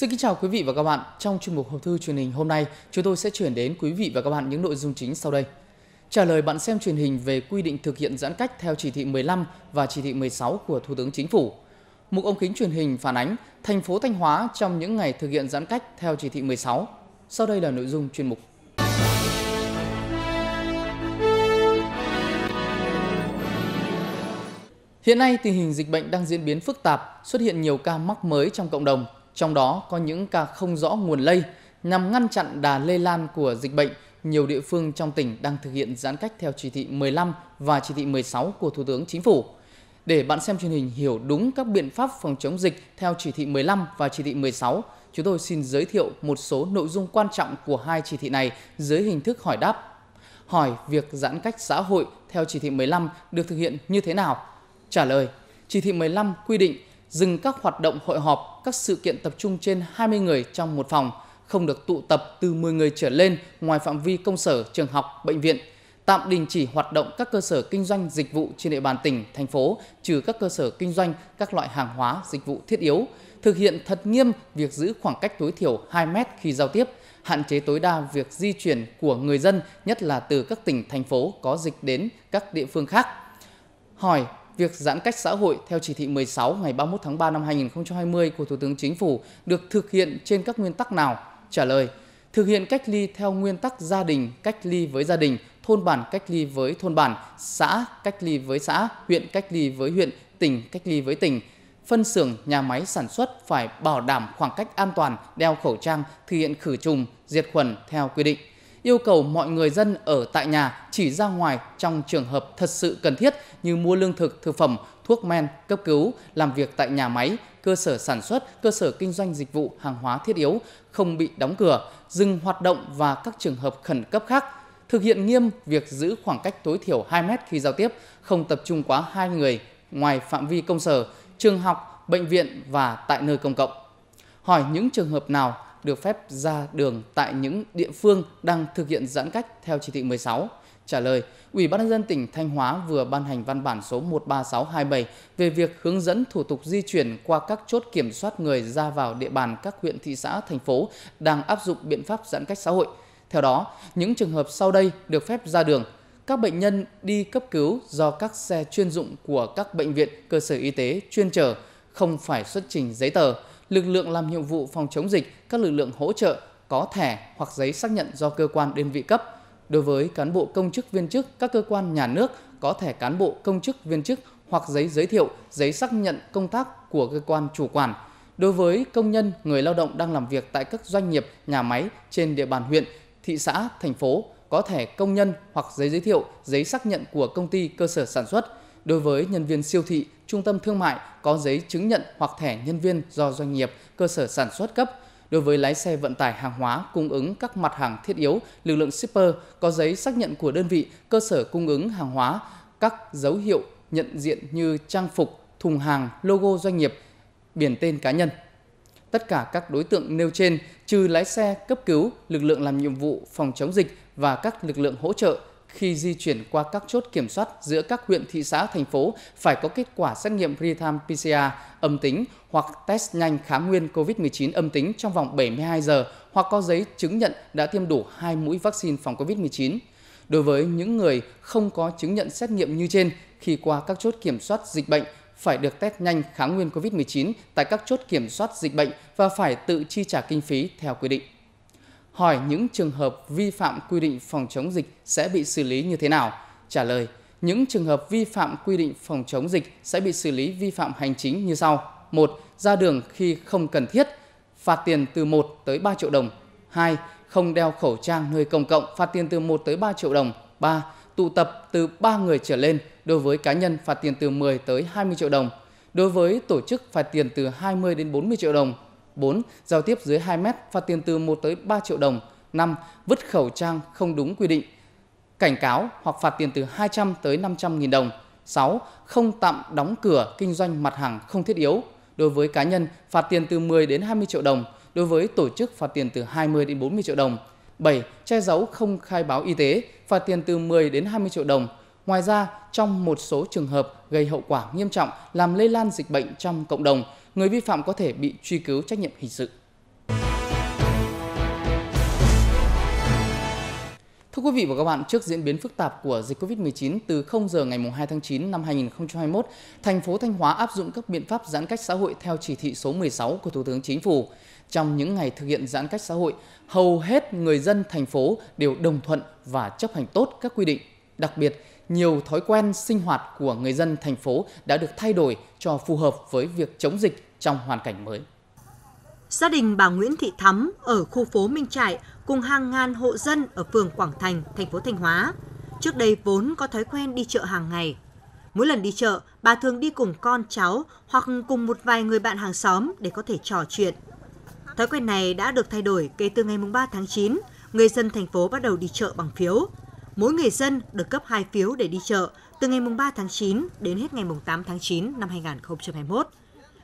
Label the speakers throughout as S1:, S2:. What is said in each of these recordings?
S1: Xin kính chào quý vị và các bạn. Trong chuyên mục hộp thư truyền hình hôm nay, chúng tôi sẽ chuyển đến quý vị và các bạn những nội dung chính sau đây. Trả lời bạn xem truyền hình về quy định thực hiện giãn cách theo chỉ thị 15 và chỉ thị 16 của Thủ tướng Chính phủ. Mục ống kính truyền hình phản ánh thành phố Thanh Hóa trong những ngày thực hiện giãn cách theo chỉ thị 16. Sau đây là nội dung chuyên mục. Hiện nay, tình hình dịch bệnh đang diễn biến phức tạp, xuất hiện nhiều ca mắc mới trong cộng đồng – trong đó có những ca không rõ nguồn lây nhằm ngăn chặn đà lây lan của dịch bệnh. Nhiều địa phương trong tỉnh đang thực hiện giãn cách theo chỉ thị 15 và chỉ thị 16 của Thủ tướng Chính phủ. Để bạn xem truyền hình hiểu đúng các biện pháp phòng chống dịch theo chỉ thị 15 và chỉ thị 16, chúng tôi xin giới thiệu một số nội dung quan trọng của hai chỉ thị này dưới hình thức hỏi đáp. Hỏi việc giãn cách xã hội theo chỉ thị 15 được thực hiện như thế nào? Trả lời, chỉ thị 15 quy định dừng các hoạt động hội họp, các sự kiện tập trung trên 20 người trong một phòng, không được tụ tập từ 10 người trở lên ngoài phạm vi công sở, trường học, bệnh viện, tạm đình chỉ hoạt động các cơ sở kinh doanh dịch vụ trên địa bàn tỉnh, thành phố, trừ các cơ sở kinh doanh các loại hàng hóa, dịch vụ thiết yếu, thực hiện thật nghiêm việc giữ khoảng cách tối thiểu 2 mét khi giao tiếp, hạn chế tối đa việc di chuyển của người dân, nhất là từ các tỉnh, thành phố có dịch đến các địa phương khác. Hỏi việc giãn cách xã hội theo chỉ thị 16 ngày 31 tháng 3 năm 2020 của Thủ tướng Chính phủ được thực hiện trên các nguyên tắc nào? Trả lời, thực hiện cách ly theo nguyên tắc gia đình cách ly với gia đình, thôn bản cách ly với thôn bản, xã cách ly với xã, huyện cách ly với huyện, tỉnh cách ly với tỉnh. Phân xưởng nhà máy sản xuất phải bảo đảm khoảng cách an toàn, đeo khẩu trang, thực hiện khử trùng, diệt khuẩn theo quy định yêu cầu mọi người dân ở tại nhà chỉ ra ngoài trong trường hợp thật sự cần thiết như mua lương thực, thực phẩm, thuốc men, cấp cứu, làm việc tại nhà máy, cơ sở sản xuất, cơ sở kinh doanh dịch vụ hàng hóa thiết yếu, không bị đóng cửa, dừng hoạt động và các trường hợp khẩn cấp khác – thực hiện nghiêm việc giữ khoảng cách tối thiểu 2 mét khi giao tiếp, không tập trung quá 2 người ngoài phạm vi công sở, trường học, bệnh viện và tại nơi công cộng. Hỏi những trường hợp nào được phép ra đường tại những địa phương đang thực hiện giãn cách theo chỉ thị 16. Trả lời, Ủy ban nhân dân tỉnh Thanh Hóa vừa ban hành văn bản số 13627 về việc hướng dẫn thủ tục di chuyển qua các chốt kiểm soát người ra vào địa bàn các huyện thị xã thành phố đang áp dụng biện pháp giãn cách xã hội. Theo đó, những trường hợp sau đây được phép ra đường. Các bệnh nhân đi cấp cứu do các xe chuyên dụng của các bệnh viện, cơ sở y tế chuyên chở không phải xuất trình giấy tờ lực lượng làm nhiệm vụ phòng chống dịch, các lực lượng hỗ trợ có thẻ hoặc giấy xác nhận do cơ quan đơn vị cấp. Đối với cán bộ công chức viên chức, các cơ quan nhà nước có thẻ cán bộ công chức viên chức hoặc giấy giới thiệu, giấy xác nhận công tác của cơ quan chủ quản. Đối với công nhân, người lao động đang làm việc tại các doanh nghiệp, nhà máy trên địa bàn huyện, thị xã, thành phố có thẻ công nhân hoặc giấy giới thiệu, giấy xác nhận của công ty cơ sở sản xuất Đối với nhân viên siêu thị, trung tâm thương mại có giấy chứng nhận hoặc thẻ nhân viên do doanh nghiệp, cơ sở sản xuất cấp. Đối với lái xe vận tải hàng hóa cung ứng các mặt hàng thiết yếu, lực lượng shipper có giấy xác nhận của đơn vị, cơ sở cung ứng hàng hóa, các dấu hiệu nhận diện như trang phục, thùng hàng, logo doanh nghiệp, biển tên cá nhân. Tất cả các đối tượng nêu trên, trừ lái xe cấp cứu, lực lượng làm nhiệm vụ phòng chống dịch và các lực lượng hỗ trợ khi di chuyển qua các chốt kiểm soát giữa các huyện, thị xã, thành phố phải có kết quả xét nghiệm real-time PCR âm tính hoặc test nhanh kháng nguyên COVID-19 âm tính trong vòng 72 giờ hoặc có giấy chứng nhận đã tiêm đủ 2 mũi vaccine phòng COVID-19. Đối với những người không có chứng nhận xét nghiệm như trên, khi qua các chốt kiểm soát dịch bệnh, phải được test nhanh kháng nguyên COVID-19 tại các chốt kiểm soát dịch bệnh và phải tự chi trả kinh phí theo quy định hỏi những trường hợp vi phạm quy định phòng chống dịch sẽ bị xử lý như thế nào? Trả lời, những trường hợp vi phạm quy định phòng chống dịch sẽ bị xử lý vi phạm hành chính như sau. 1. Ra đường khi không cần thiết, phạt tiền từ 1 tới 3 triệu đồng. 2. Không đeo khẩu trang nơi công cộng, phạt tiền từ 1 tới 3 triệu đồng. 3. Tụ tập từ 3 người trở lên, đối với cá nhân phạt tiền từ 10 tới 20 triệu đồng. Đối với tổ chức phạt tiền từ 20 đến 40 triệu đồng 4. Giao tiếp dưới 2 mét phạt tiền từ 1 tới 3 triệu đồng. 5. Vứt khẩu trang không đúng quy định. Cảnh cáo hoặc phạt tiền từ 200 tới 500 nghìn đồng. 6. Không tạm đóng cửa kinh doanh mặt hàng không thiết yếu. Đối với cá nhân, phạt tiền từ 10 đến 20 triệu đồng. Đối với tổ chức, phạt tiền từ 20 đến 40 triệu đồng. 7. Che giấu không khai báo y tế, phạt tiền từ 10 đến 20 triệu đồng. Ngoài ra, trong một số trường hợp gây hậu quả nghiêm trọng làm lây lan dịch bệnh trong cộng đồng, người vi phạm có thể bị truy cứu trách nhiệm hình sự. Thưa quý vị và các bạn, trước diễn biến phức tạp của dịch Covid-19 từ 0 giờ ngày 2 tháng 9 năm 2021, thành phố Thanh Hóa áp dụng các biện pháp giãn cách xã hội theo chỉ thị số 16 của Thủ tướng Chính phủ. Trong những ngày thực hiện giãn cách xã hội, hầu hết người dân thành phố đều đồng thuận và chấp hành tốt các quy định. Đặc biệt, nhiều thói quen sinh hoạt của người dân thành phố đã được thay đổi cho phù hợp với việc chống dịch trong hoàn cảnh mới.
S2: Gia đình bà Nguyễn Thị Thắm ở khu phố Minh Trại cùng hàng ngàn hộ dân ở phường Quảng Thành, thành phố Thanh Hóa. Trước đây vốn có thói quen đi chợ hàng ngày. Mỗi lần đi chợ, bà thường đi cùng con cháu hoặc cùng một vài người bạn hàng xóm để có thể trò chuyện. Thói quen này đã được thay đổi kể từ ngày 3 tháng 9, người dân thành phố bắt đầu đi chợ bằng phiếu mỗi người dân được cấp 2 phiếu để đi chợ từ ngày 3 tháng 9 đến hết ngày 8 tháng 9 năm 2021.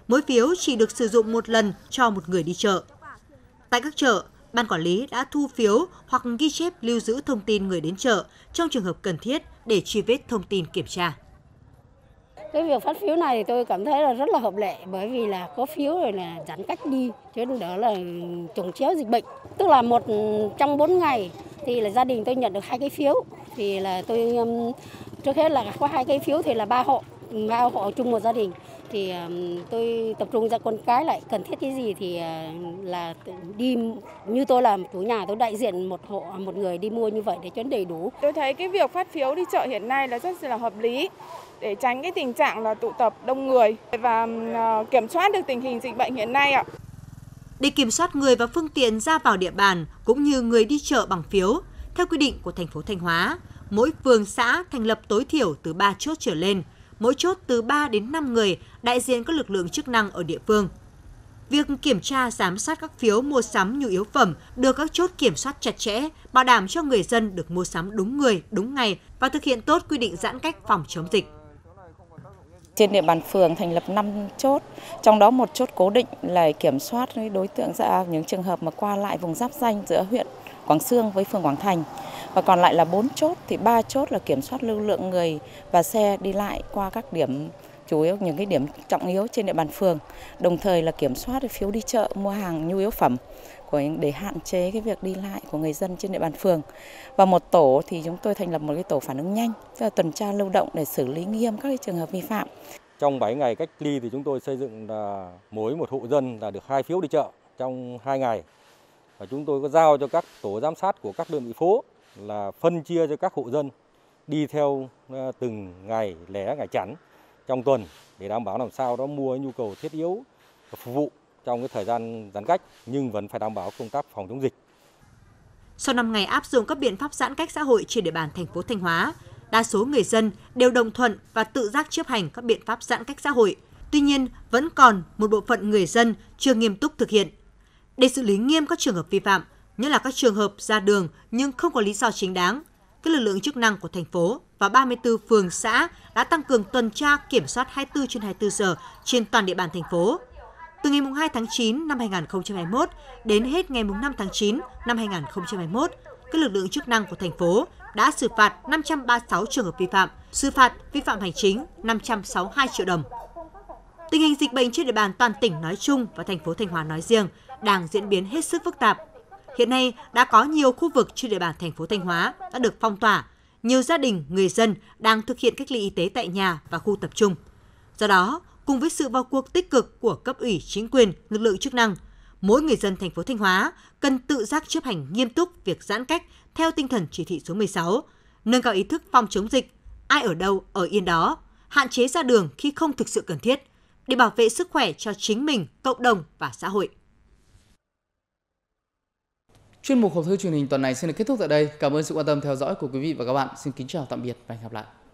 S2: Mỗi phiếu chỉ được sử dụng một lần cho một người đi chợ. Tại các chợ, ban quản lý đã thu phiếu hoặc ghi chép lưu giữ thông tin người đến chợ trong trường hợp cần thiết để truy vết thông tin kiểm tra. Cái việc phát phiếu này tôi cảm thấy là rất là hợp lệ bởi vì là có phiếu rồi là giãn cách đi, chứ đó là chồng chéo dịch bệnh. Tức là một trong bốn ngày thì là gia đình tôi nhận được hai cái phiếu thì là tôi um, trước hết là có hai cái phiếu thì là ba hộ ba hộ chung một gia đình thì um, tôi tập trung ra con cái lại cần thiết cái gì thì ờ, là đi như tôi là chủ nhà tôi đại diện một hộ một người đi mua như vậy để cho đầy đủ. Tôi thấy cái việc phát phiếu đi chợ hiện nay là rất là hợp lý
S1: để tránh cái tình trạng là tụ tập đông người và um, ờ, kiểm soát được tình hình dịch bệnh hiện nay ạ
S2: để kiểm soát người và phương tiện ra vào địa bàn cũng như người đi chợ bằng phiếu. Theo quy định của thành phố Thanh Hóa, mỗi phường xã thành lập tối thiểu từ 3 chốt trở lên, mỗi chốt từ 3 đến 5 người đại diện các lực lượng chức năng ở địa phương. Việc kiểm tra giám sát các phiếu mua sắm nhu yếu phẩm được các chốt kiểm soát chặt chẽ, bảo đảm cho người dân được mua sắm đúng người, đúng ngày và thực hiện tốt quy định giãn cách phòng chống dịch. Trên địa bàn phường thành lập 5 chốt, trong đó một chốt cố định là kiểm soát đối tượng ra những trường hợp mà qua lại vùng giáp danh giữa huyện Quảng Sương với phường Quảng Thành. Và còn lại là 4 chốt thì 3 chốt là kiểm soát lưu lượng người và xe đi lại qua các điểm chủ yếu những cái điểm trọng yếu trên địa bàn phường, đồng thời là kiểm soát phiếu đi chợ mua hàng nhu yếu phẩm của để hạn chế cái việc đi lại của người dân trên địa bàn phường. Và một tổ thì chúng tôi thành lập một cái tổ phản ứng nhanh, tức là tuần tra lưu động để xử lý nghiêm các cái trường hợp vi phạm. Trong 7 ngày cách ly thì chúng tôi xây dựng là mỗi một hộ dân là được hai phiếu đi chợ trong 2 ngày. Và chúng tôi có giao cho các tổ giám sát của các đơn vị phố là phân chia cho các hộ dân đi theo ờ, từng ngày lẻ ngày chẵn trong tuần để đảm bảo làm sao đó mua nhu cầu thiết yếu phục vụ trong cái thời gian giãn cách nhưng vẫn phải đảm bảo công tác phòng chống dịch. Sau 5 ngày áp dụng các biện pháp giãn cách xã hội trên địa bàn thành phố Thanh Hóa, đa số người dân đều đồng thuận và tự giác chấp hành các biện pháp giãn cách xã hội. Tuy nhiên, vẫn còn một bộ phận người dân chưa nghiêm túc thực hiện. Để xử lý nghiêm các trường hợp vi phạm, nhất là các trường hợp ra đường nhưng không có lý do chính đáng, các lực lượng chức năng của thành phố và 34 phường xã đã tăng cường tuần tra kiểm soát 24 trên 24 giờ trên toàn địa bàn thành phố. Từ ngày 2 tháng 9 năm 2021 đến hết ngày 5 tháng 9 năm 2021, các lực lượng chức năng của thành phố đã xử phạt 536 trường hợp vi phạm, xử phạt vi phạm hành chính 562 triệu đồng. Tình hình dịch bệnh trên địa bàn toàn tỉnh nói chung và thành phố Thanh Hóa nói riêng đang diễn biến hết sức phức tạp. Hiện nay đã có nhiều khu vực trên địa bàn thành phố Thanh Hóa đã được phong tỏa nhiều gia đình, người dân đang thực hiện cách ly y tế tại nhà và khu tập trung. Do đó, cùng với sự vào cuộc tích cực của cấp ủy chính quyền, lực lượng chức năng, mỗi người dân thành phố Thanh Hóa cần tự giác chấp hành nghiêm túc việc giãn cách theo tinh thần chỉ thị số 16, nâng cao ý thức phòng chống dịch, ai ở đâu ở yên đó, hạn chế ra đường khi không thực sự cần thiết để bảo vệ sức khỏe cho chính mình, cộng
S1: đồng và xã hội. Chuyên mục hộp thư truyền hình tuần này xin được kết thúc tại đây. Cảm ơn sự quan tâm theo dõi của quý vị và các bạn. Xin kính chào tạm biệt và hẹn gặp lại.